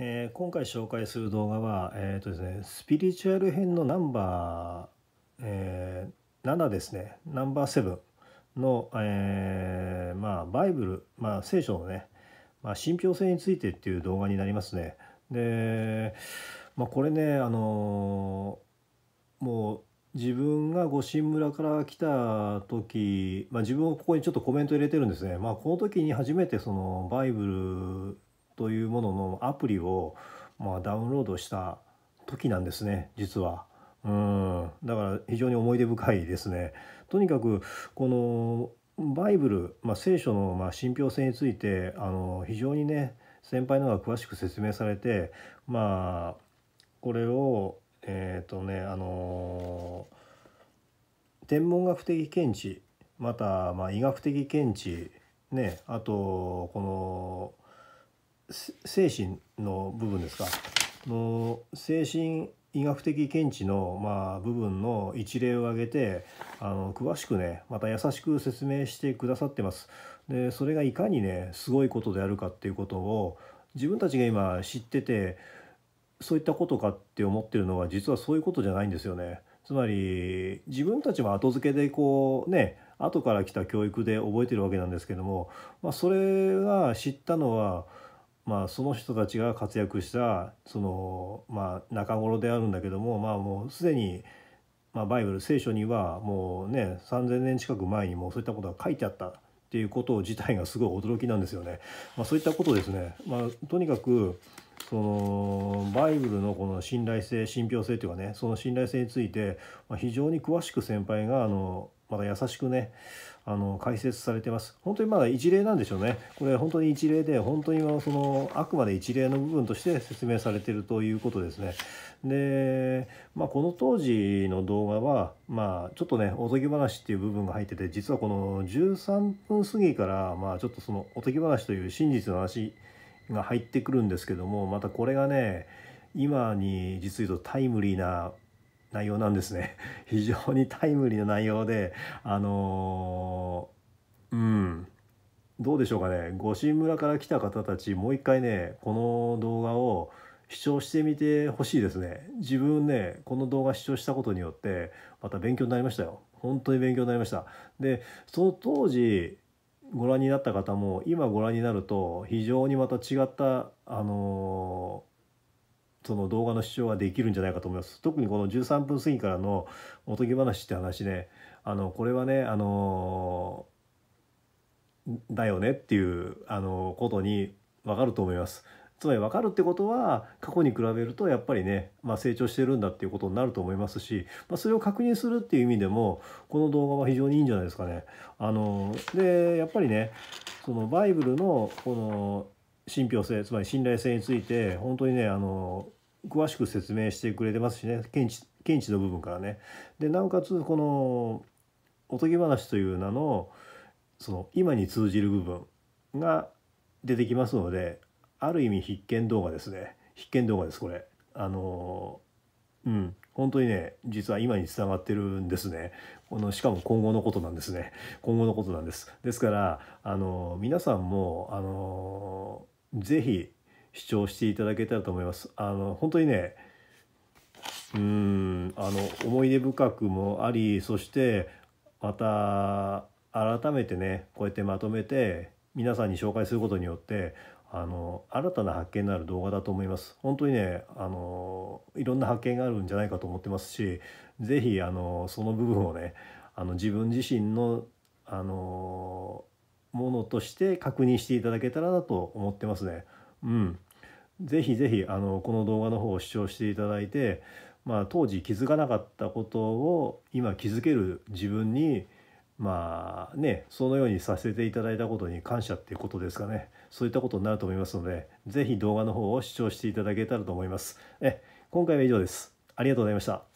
えー、今回紹介する動画は、えーとですね、スピリチュアル編のナンバー、えー、7ですねナンバー7の、えー、まあ、バイブル、まあ、聖書のね、まあ、信憑性についてっていう動画になりますね。で、まあ、これねあのもう自分が五神村から来た時、まあ、自分をここにちょっとコメント入れてるんですね。まあ、この時に初めてそのバイブルというもののアプリを、まあ、ダウンロードした時なんですね実は。うんだから非常に思い出深いですね。とにかくこのバイブル、まあ、聖書のま信憑性についてあの非常にね先輩の方が詳しく説明されてまあこれをえっ、ー、とねあの天文学的見地またま医学的見地ねあとこの精神の部分ですかの精神医学的見地の、まあ、部分の一例を挙げてあの詳しくねまた優しく説明してくださってます。でそれがいかにねすごいことであるかっていうことを自分たちが今知っててそういったことかって思ってるのは実はそういうことじゃないんですよね。つまり自分たちも後付けでこうね後から来た教育で覚えてるわけなんですけども、まあ、それが知ったのはまあ、その人たちが活躍したその、まあ、中頃であるんだけども、まあ、もうすでに、まあ、バイブル聖書にはもうね3,000年近く前にもそういったことが書いてあったっていうこと自体がすごい驚きなんですよね。まあ、そういったことですね、まあ、とにかくそのバイブルのこの信頼性信憑性というかねその信頼性についてま非常に詳しく先輩があのまだ優しくねあの解説されてます本当にまだ一例なんでしょうねこれ本当に一例で本当にそのあくまで一例の部分として説明されてるということですねで、まあ、この当時の動画は、まあ、ちょっとねおとぎ話っていう部分が入ってて実はこの13分過ぎから、まあ、ちょっとそのおとぎ話という真実の話が入ってくるんですけどもまたこれがね今に実を言うとタイムリーな内容なんですね。非常にタイムリーな内容で、あのー、うん、どうでしょうかね、五神村から来た方たち、もう一回ね、この動画を視聴してみてほしいですね。自分ね、この動画視聴したことによって、また勉強になりましたよ。本当に勉強になりました。で、その当時、ご覧になった方も今ご覧になると非常にまた違った、あのーその動画の視聴ができるんじゃないかと思います。特にこの13分過ぎからのおとぎ話って話ね、あのこれはね、あのだよねっていうあのことに分かると思います。つまり分かるってことは過去に比べるとやっぱりね、まあ、成長してるんだっていうことになると思いますし、まあ、それを確認するっていう意味でもこの動画は非常にいいんじゃないですかね。あのでやっぱりねそのバイブルのこの信憑性つまり信頼性について本当にねあの詳しく説明してくれてますしね検知検知の部分からね。でなおかつこのおとぎ話という名のその今に通じる部分が出てきますのである意味必見動画ですね必見動画ですこれあのうん本当にね実は今につながってるんですねこのしかも今後のことなんですね今後のことなんですですからあの皆さんもあの是非視聴していただけたらと思います。あの本当にねうんあの思い出深くもありそしてまた改めてねこうやってまとめて皆さんに紹介することによってあの新たな発見のある動画だと思います本当にねあのいろんな発見があるんじゃないかと思ってますし是非あのその部分をねあの自分自身のあのものとして確認していただけたらなと思ってますね。うん、ぜひぜひあのこの動画の方を視聴していただいて、まあ、当時気づかなかったことを今気づける自分にまあねそのようにさせていただいたことに感謝っていうことですかねそういったことになると思いますので是非動画の方を視聴していただけたらと思います。え今回は以上です。ありがとうございました。